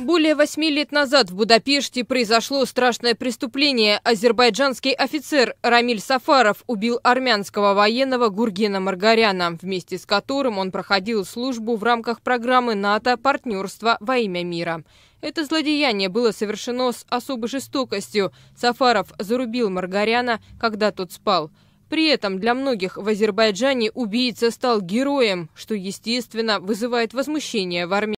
Более восьми лет назад в Будапеште произошло страшное преступление. Азербайджанский офицер Рамиль Сафаров убил армянского военного Гургена Маргаряна, вместе с которым он проходил службу в рамках программы НАТО «Партнерство во имя мира». Это злодеяние было совершено с особой жестокостью. Сафаров зарубил Маргаряна, когда тот спал. При этом для многих в Азербайджане убийца стал героем, что, естественно, вызывает возмущение в армии.